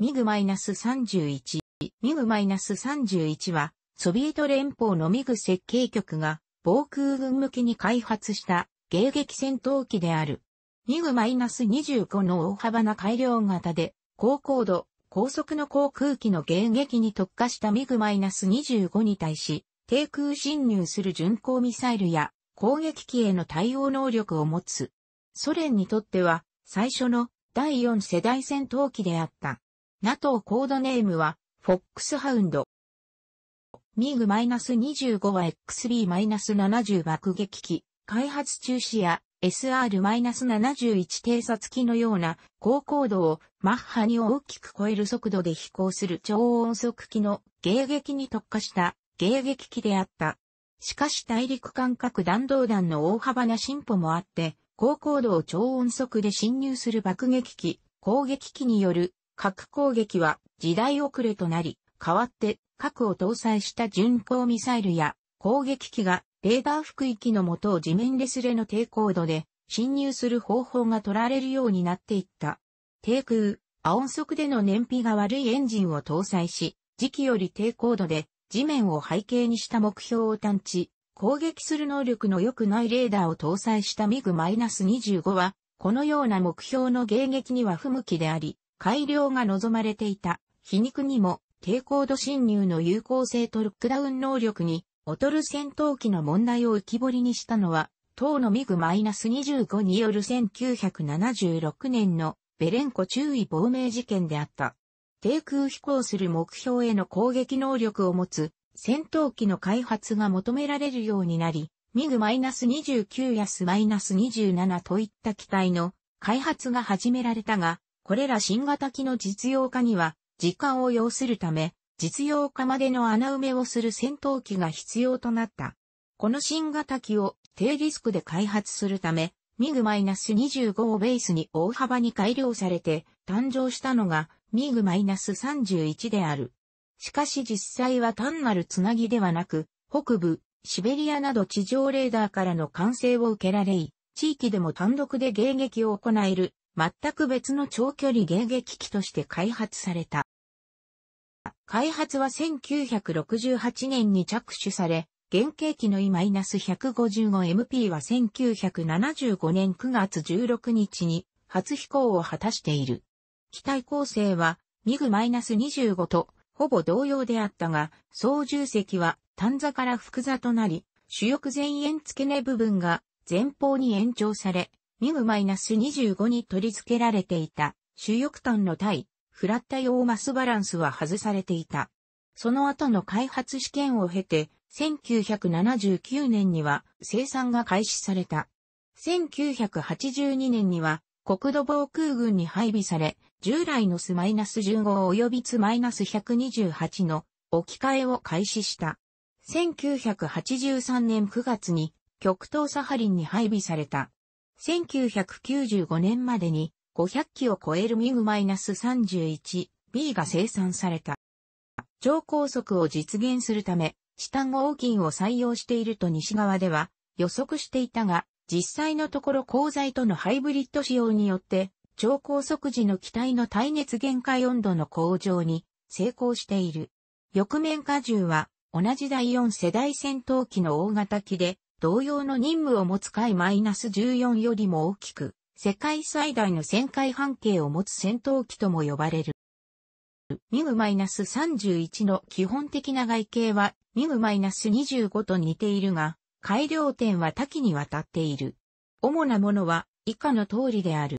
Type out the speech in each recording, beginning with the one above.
ミグ -31。ミグ -31 は、ソビエト連邦のミグ設計局が、防空軍向けに開発した迎撃戦闘機である。ミグ -25 の大幅な改良型で、高高度、高速の航空機の迎撃に特化したミグ -25 に対し、低空侵入する巡航ミサイルや攻撃機への対応能力を持つ。ソ連にとっては最初の第4世代戦闘機であった。NATO コードネームは、フォックスハウンド。ミグ -25 は XB-70 爆撃機、開発中止や SR-71 偵察機のような高高度をマッハに大きく超える速度で飛行する超音速機の迎撃に特化した迎撃機であった。しかし大陸間隔弾道弾の大幅な進歩もあって、高高度を超音速で侵入する爆撃機、攻撃機による核攻撃は時代遅れとなり、代わって核を搭載した巡航ミサイルや攻撃機がレーダー服域のもとを地面レスレの低高度で侵入する方法が取られるようになっていった。低空、亜音速での燃費が悪いエンジンを搭載し、時期より低高度で地面を背景にした目標を探知、攻撃する能力の良くないレーダーを搭載した MiG-25 は、このような目標の迎撃には不向きであり、改良が望まれていた。皮肉にも、低高度侵入の有効性とロックダウン能力に、劣る戦闘機の問題を浮き彫りにしたのは、当のミグ -25 による1976年のベレンコ注意亡命事件であった。低空飛行する目標への攻撃能力を持つ戦闘機の開発が求められるようになり、ミグ -29 やス -27 といった機体の開発が始められたが、これら新型機の実用化には、時間を要するため、実用化までの穴埋めをする戦闘機が必要となった。この新型機を低リスクで開発するため、ミグ -25 をベースに大幅に改良されて誕生したのがミグ -31 である。しかし実際は単なるつなぎではなく、北部、シベリアなど地上レーダーからの管制を受けられ、地域でも単独で迎撃を行える全く別の長距離迎撃機として開発された。開発は1968年に着手され、原型機の E-155MP は1975年9月16日に初飛行を果たしている。機体構成はミグ -25 とほぼ同様であったが、操縦席は短座から複座となり、主翼前縁付け根部分が前方に延長され、ミ μ-25 に取り付けられていた主翼端の対フラッタ用マスバランスは外されていた。その後の開発試験を経て、1979年には生産が開始された。1982年には国土防空軍に配備され、従来のス -15 及びス -128 の置き換えを開始した。1983年9月に極東サハリンに配備された。1995年までに500機を超えるミグマイナス -31B が生産された。超高速を実現するため、チタン合金を採用していると西側では予測していたが、実際のところ鋼材とのハイブリッド使用によって、超高速時の機体の耐熱限界温度の向上に成功している。翌面荷重は同じ第4世代戦闘機の大型機で同様の任務を持つ回 -14 よりも大きく、世界最大の旋回半径を持つ戦闘機とも呼ばれる。ミグ -31 の基本的な外形はミグ -25 と似ているが、改良点は多岐にわたっている。主なものは以下の通りである。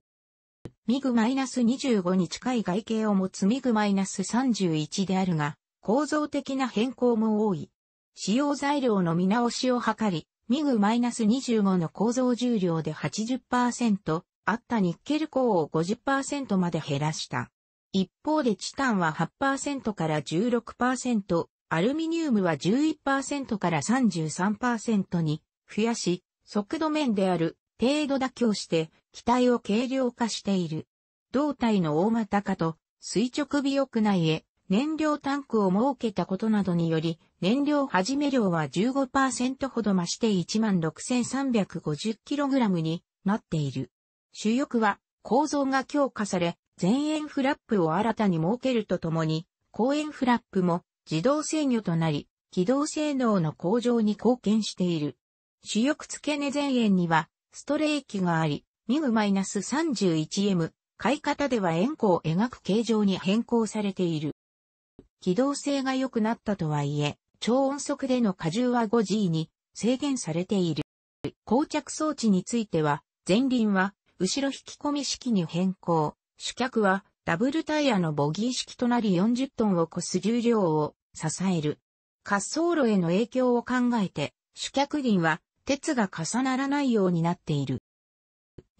ミグ -25 に近い外形を持つミグ -31 であるが、構造的な変更も多い。使用材料の見直しを図り、ミグ -25 の構造重量で80%あったニッケル鋼を50%まで減らした。一方でチタンは8%から16%、アルミニウムは11%から33%に増やし、速度面である程度妥協して機体を軽量化している。胴体の大股化と垂直尾翼内へ燃料タンクを設けたことなどにより、燃料始め量は15%ほど増して 16,350kg になっている。主翼は構造が強化され、前円フラップを新たに設けるとともに、後円フラップも自動制御となり、機動性能の向上に貢献している。主翼付け根前円にはストレーキがあり、MIG-31M、買い方では円弧を描く形状に変更されている。機動性が良くなったとはいえ、超音速での荷重は 5G に制限されている。膠着装置については、前輪は後ろ引き込み式に変更、主脚はダブルタイヤのボギー式となり40トンを超す重量を支える。滑走路への影響を考えて、主脚輪は鉄が重ならないようになっている。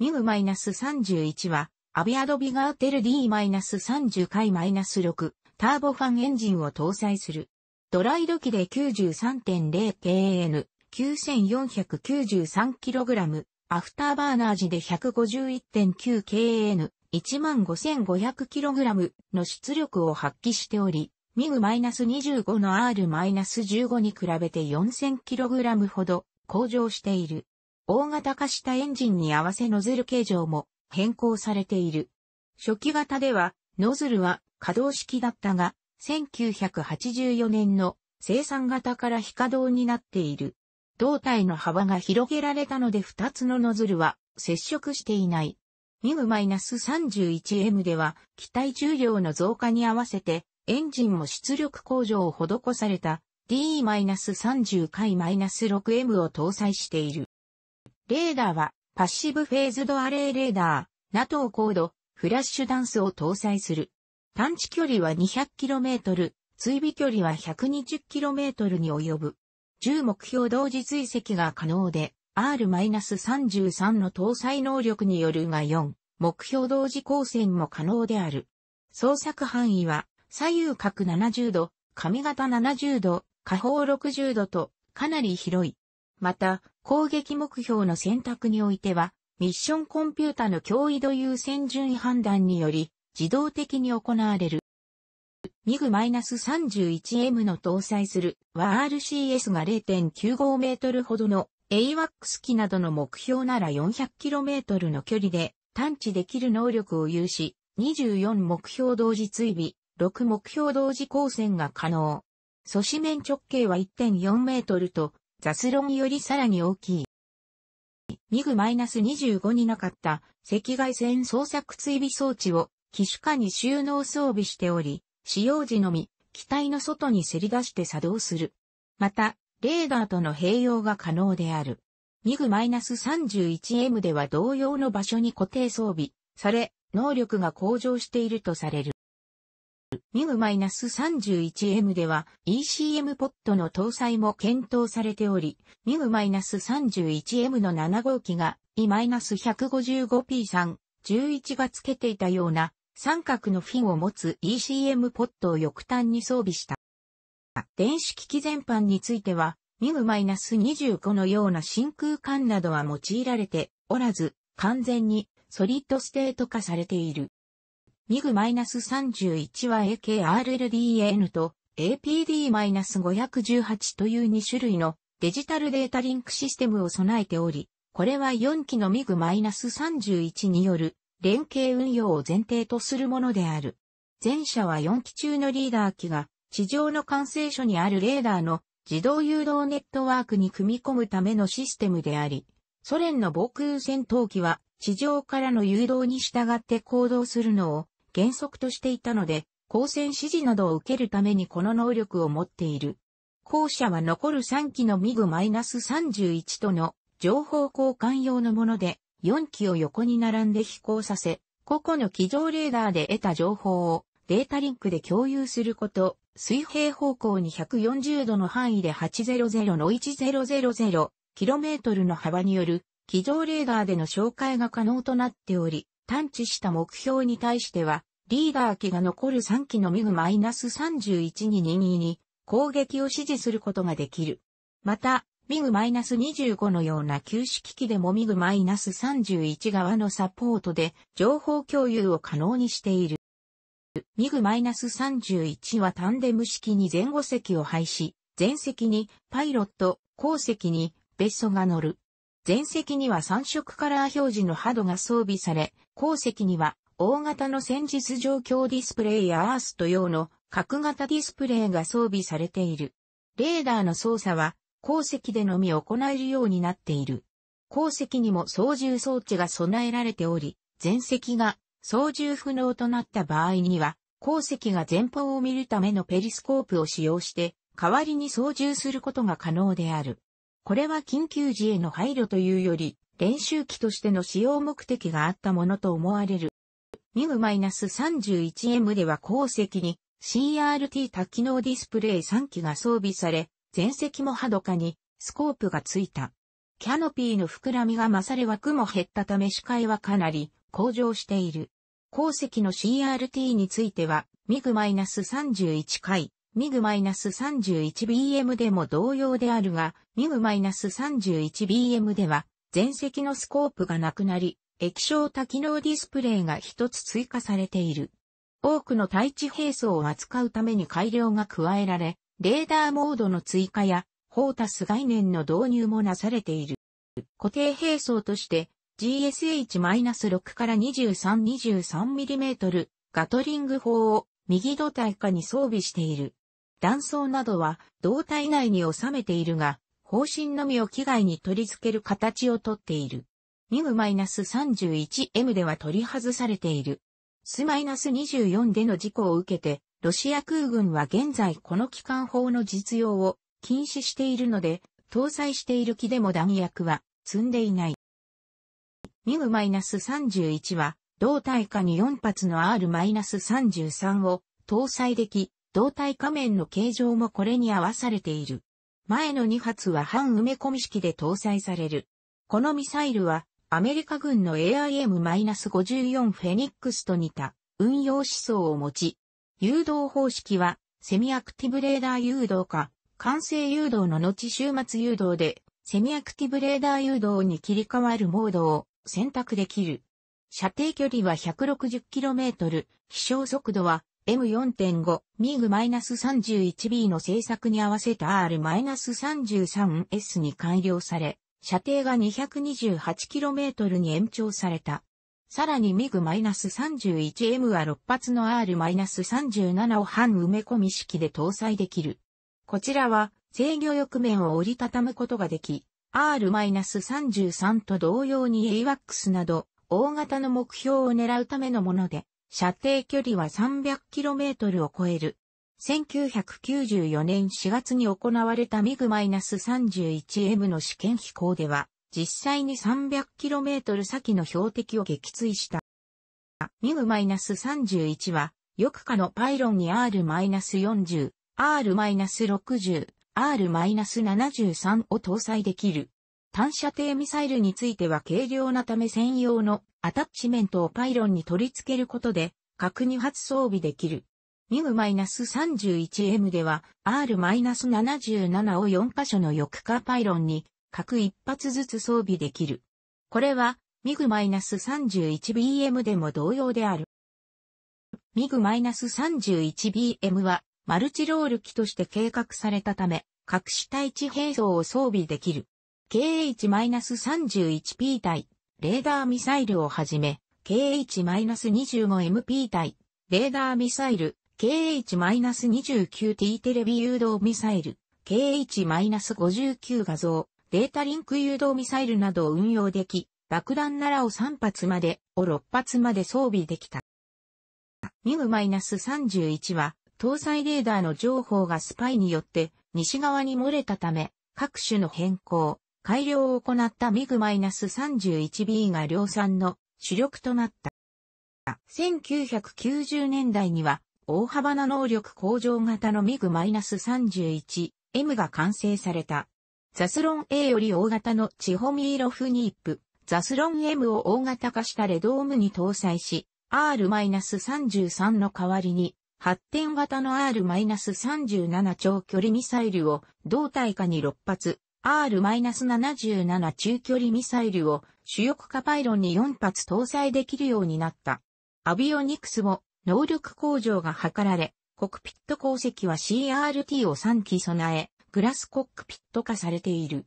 ミグマイナス -31 は、アビアドビガーテル D-30 回マイナス -6、ターボファンエンジンを搭載する。ドライド機で 93.0kN、9493kg、アフターバーナー時で 151.9kN、15500kg の出力を発揮しており、ミグ -25 の R-15 に比べて 4000kg ほど向上している。大型化したエンジンに合わせノズル形状も変更されている。初期型では、ノズルは可動式だったが、1984年の生産型から非稼働になっている。胴体の幅が広げられたので2つのノズルは接触していない。MIG-31M では機体重量の増加に合わせてエンジンも出力向上を施された DE-30 回 -6M を搭載している。レーダーはパッシブフェーズドアレイレーダー、NATO コード、フラッシュダンスを搭載する。探知距離は 200km、追尾距離は 120km に及ぶ。10目標同時追跡が可能で、R-33 の搭載能力によるが4、目標同時光線も可能である。捜索範囲は、左右角70度、上型70度、下方60度と、かなり広い。また、攻撃目標の選択においては、ミッションコンピュータの脅威度優先順位判断により、自動的に行われる。MIG-31M の搭載する WRCS が0.95メートルほどの AWACS 機などの目標なら4 0 0トルの距離で探知できる能力を有し、24目標同時追尾、6目標同時光線が可能。素子面直径は1.4メートルと、雑論よりさらに大きい。MIG-25 になかった赤外線捜索追尾装置を機種下に収納装備しており、使用時のみ、機体の外にせり出して作動する。また、レーダーとの併用が可能である。ミグ -31M では同様の場所に固定装備され、能力が向上しているとされる。ミグ -31M では ECM ポットの搭載も検討されており、ミグ -31M の7号機が E-155P3 11がつけていたような三角のフィンを持つ ECM ポットを翼端に装備した。電子機器全般については、ミグ -25 のような真空管などは用いられておらず、完全にソリッドステート化されている。ミグ -31 は AKRLDN と APD-518 という2種類のデジタルデータリンクシステムを備えており、これは4機のミグ -31 による連携運用を前提とするものである。前者は4機中のリーダー機が地上の管制所にあるレーダーの自動誘導ネットワークに組み込むためのシステムであり、ソ連の防空戦闘機は地上からの誘導に従って行動するのを原則としていたので、交戦指示などを受けるためにこの能力を持っている。後者は残る3機のミグ -31 との情報交換用のもので、4機を横に並んで飛行させ、個々の機上レーダーで得た情報をデータリンクで共有すること、水平方向に140度の範囲で800の 1000km の幅による機上レーダーでの紹介が可能となっており、探知した目標に対しては、リーダー機が残る3機のミグ -31 に22に攻撃を指示することができる。また、ミグ -25 のような旧式機でもミグ -31 側のサポートで情報共有を可能にしている。ミグ -31 はタンデム式に前後席を配し、前席にパイロット、後席に別荘が乗る。前席には3色カラー表示のハドが装備され、後席には大型の戦術状況ディスプレイやアースト用の角型ディスプレイが装備されている。レーダーの操作は鉱石でのみ行えるようになっている。鉱石にも操縦装置が備えられており、前席が操縦不能となった場合には、鉱石が前方を見るためのペリスコープを使用して、代わりに操縦することが可能である。これは緊急時への配慮というより、練習機としての使用目的があったものと思われる。MIG-31M では鉱石に CRT 多機能ディスプレイ3機が装備され、前席もはどかにスコープがついた。キャノピーの膨らみが増され枠も減ったため視界はかなり向上している。鉱石の CRT については、ミグマイナス -31 回、ミグマイナス -31BM でも同様であるが、ミグマイナス -31BM では、前席のスコープがなくなり、液晶多機能ディスプレイが一つ追加されている。多くの対地並走を扱うために改良が加えられ、レーダーモードの追加や、ォータス概念の導入もなされている。固定兵装として GSH-6 から23 23mm ガトリング砲を右胴体下に装備している。弾倉などは胴体内に収めているが、方針のみを機外に取り付ける形をとっている。MIG-31M では取り外されている。S-24 での事故を受けて、ロシア空軍は現在この機関砲の実用を禁止しているので、搭載している機でも弾薬は積んでいない。ミグ -31 は、胴体下に4発の R-33 を搭載でき、胴体下面の形状もこれに合わされている。前の2発は半埋め込み式で搭載される。このミサイルは、アメリカ軍の AIM-54 フェニックスと似た運用思想を持ち、誘導方式は、セミアクティブレーダー誘導か、完成誘導の後終末誘導で、セミアクティブレーダー誘導に切り替わるモードを選択できる。射程距離は 160km、飛翔速度は M4.5、ミグ -31B の製作に合わせた R-33S に改良され、射程が 228km に延長された。さらに MiG-31M は6発の R-37 を半埋め込み式で搭載できる。こちらは制御翼面を折りたたむことができ、R-33 と同様に AWACS など大型の目標を狙うためのもので、射程距離は 300km を超える。1994年4月に行われた MiG-31M の試験飛行では、実際に 300km 先の標的を撃墜した。ミグ -31 は、翼下のパイロンに R-40、R-60、R-73 を搭載できる。単射程ミサイルについては軽量なため専用のアタッチメントをパイロンに取り付けることで、核に発装備できる。ミグ -31M では R-77 を4箇所の翼下パイロンに各一発ずつ装備できる。これは、ミグ3 1 b m でも同様である。ミグ3 1 b m は、マルチロール機として計画されたため、各種対地兵装を装備できる。KH-31P 対、レーダーミサイルをはじめ、KH-25MP 対、レーダーミサイル、KH-29T テレビ誘導ミサイル、KH-59 画像、データリンク誘導ミサイルなどを運用でき、爆弾ならを3発まで、を6発まで装備できた。ミグ -31 は、搭載レーダーの情報がスパイによって西側に漏れたため、各種の変更、改良を行ったミグ -31B が量産の主力となった。1990年代には大幅な能力向上型のミグ -31M が完成された。ザスロン A より大型のチホミーロフニープ、ザスロン M を大型化したレドームに搭載し、R-33 の代わりに、発展型の R-37 長距離ミサイルを胴体下に6発、R-77 中距離ミサイルを主翼化パイロンに4発搭載できるようになった。アビオニクスも能力向上が図られ、コクピット鉱石は CRT を3機備え、グラスコックピット化されている。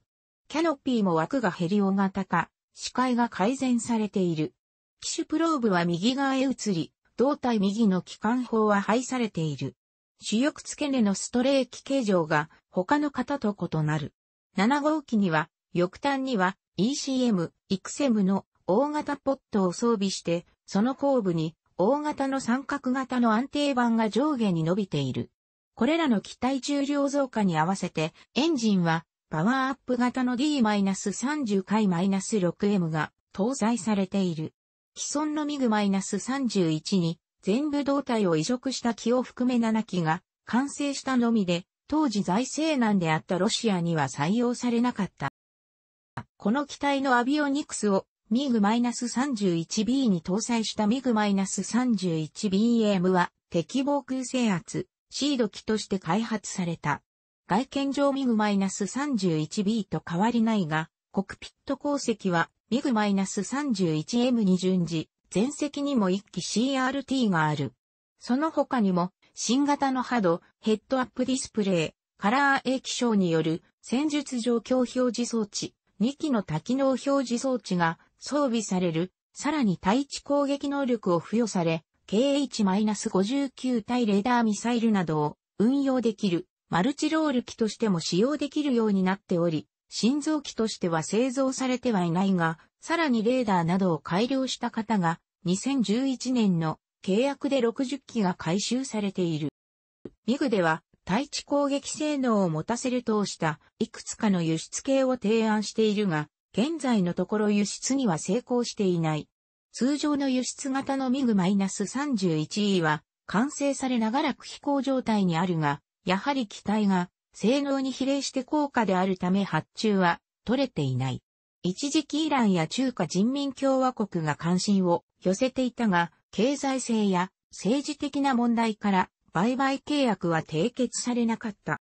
キャノピーも枠がヘリオ型化、視界が改善されている。機種プローブは右側へ移り、胴体右の機関砲は廃されている。主翼付け根のストレーキ形状が他の型と異なる。7号機には、翼端には ECM、XM の大型ポットを装備して、その後部に大型の三角型の安定板が上下に伸びている。これらの機体重量増加に合わせて、エンジンはパワーアップ型の D-30 回 -6M が搭載されている。既存のミグ -31 に全部胴体を移植した機を含め7機が完成したのみで、当時財政難であったロシアには採用されなかった。この機体のアビオニクスをミグ -31B に搭載したミグ -31BM は適防空制圧、シード機として開発された。外見上ミグ -31B と変わりないが、コクピット鉱石はミグ -31M に準じ、全席にも1機 CRT がある。その他にも、新型のハド、ヘッドアップディスプレイ、カラー液晶による戦術状況表示装置、2機の多機能表示装置が装備される、さらに対地攻撃能力を付与され、KH-59 対レーダーミサイルなどを運用できるマルチロール機としても使用できるようになっており、心臓機としては製造されてはいないが、さらにレーダーなどを改良した方が、2011年の契約で60機が回収されている。ミグでは、対地攻撃性能を持たせるとしたいくつかの輸出系を提案しているが、現在のところ輸出には成功していない。通常の輸出型のミグ -31E は完成され長らく飛行状態にあるが、やはり機体が性能に比例して高価であるため発注は取れていない。一時期イランや中華人民共和国が関心を寄せていたが、経済性や政治的な問題から売買契約は締結されなかった。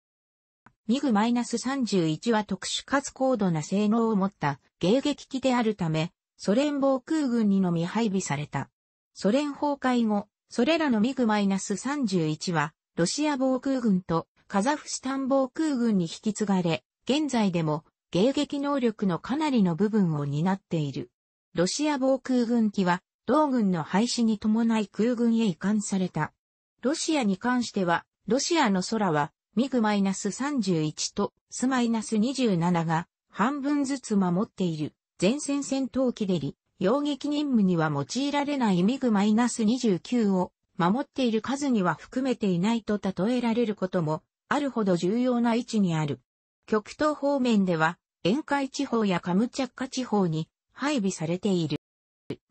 ミグ -31 は特殊かつ高度な性能を持った迎撃機であるため、ソ連防空軍にのみ配備された。ソ連崩壊後、それらのミグ -31 は、ロシア防空軍とカザフスタン防空軍に引き継がれ、現在でも迎撃能力のかなりの部分を担っている。ロシア防空軍機は、同軍の廃止に伴い空軍へ移管された。ロシアに関しては、ロシアの空は、ミグ -31 とス -27 が半分ずつ守っている。前線戦闘機でり、洋撃任務には用いられないミグマイナス -29 を守っている数には含めていないと例えられることもあるほど重要な位置にある。極東方面では、沿海地方やカムチャッカ地方に配備されている。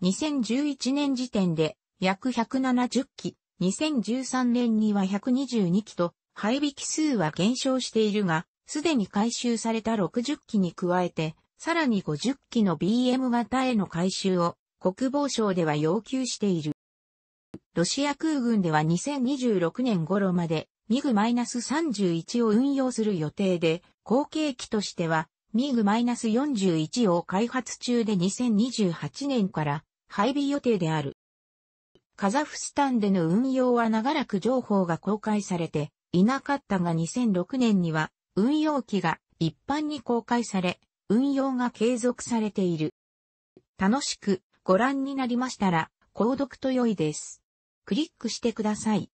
2011年時点で約170機、2013年には122機と配備機数は減少しているが、すでに回収された60機に加えて、さらに50機の BM 型への改修を国防省では要求している。ロシア空軍では2026年頃までミグ -31 を運用する予定で、後継機としてはミグ -41 を開発中で2028年から配備予定である。カザフスタンでの運用は長らく情報が公開されていなかったが2006年には運用機が一般に公開され、運用が継続されている。楽しくご覧になりましたら、購読と良いです。クリックしてください。